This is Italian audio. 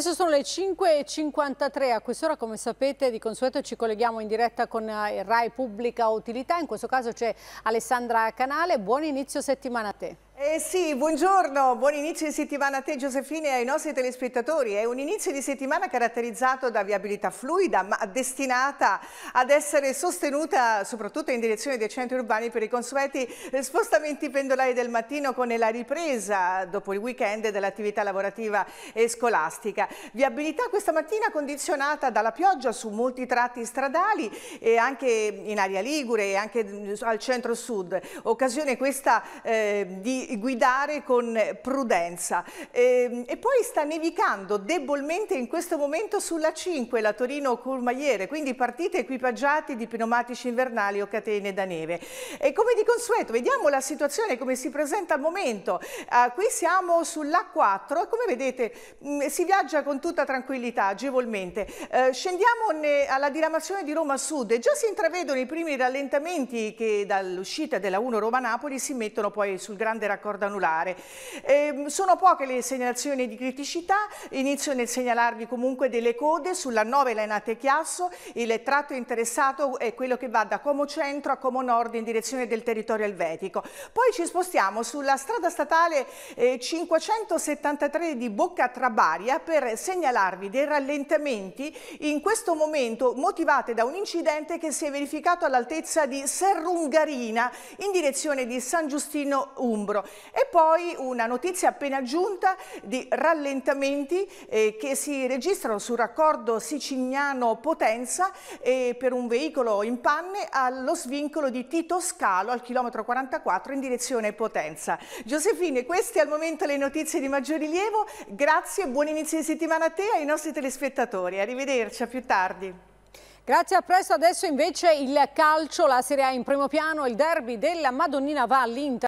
Adesso sono le 5.53, a quest'ora come sapete di consueto ci colleghiamo in diretta con eh, RAI Pubblica Utilità, in questo caso c'è Alessandra Canale, buon inizio settimana a te. Eh sì, buongiorno, buon inizio di settimana a te Giusefine e ai nostri telespettatori. È un inizio di settimana caratterizzato da viabilità fluida ma destinata ad essere sostenuta soprattutto in direzione dei centri urbani per i consueti spostamenti pendolari del mattino con la ripresa dopo il weekend dell'attività lavorativa e scolastica. Viabilità questa mattina condizionata dalla pioggia su molti tratti stradali e anche in area Ligure e anche al centro-sud. Occasione questa eh, di guidare con prudenza. E, ehm, e poi sta nevicando debolmente in questo momento sulla 5, la Torino-Courmayere, quindi partite equipaggiati di pneumatici invernali o catene da neve. E come di consueto, vediamo la situazione come si presenta al momento. Uh, qui siamo sull'A4 e come vedete mh, mm, si viaggia con tutta tranquillità, agevolmente. Uh, scendiamo alla diramazione di Roma Sud e già si intravedono i primi rallentamenti che dall'uscita della 1 Roma-Napoli si mettono poi sul grande racconto raccordo anulare. Eh, sono poche le segnalazioni di criticità, inizio nel segnalarvi comunque delle code sulla 9 Lenate Chiasso, il tratto interessato è quello che va da Como Centro a Como Nord in direzione del territorio elvetico. Poi ci spostiamo sulla strada statale 573 eh, di Bocca Trabaria per segnalarvi dei rallentamenti in questo momento motivate da un incidente che si è verificato all'altezza di Serrungarina in direzione di San Giustino Umbro. E poi una notizia appena giunta di rallentamenti eh, che si registrano sul raccordo Sicignano-Potenza eh, per un veicolo in panne allo svincolo di Tito Scalo al chilometro 44 in direzione Potenza. Giosefine, queste al momento le notizie di maggior rilievo. Grazie e buon inizio di settimana a te e ai nostri telespettatori. Arrivederci, a più tardi. Grazie, a presto. Adesso invece il calcio, la Serie A in primo piano, il derby della Madonnina Valli.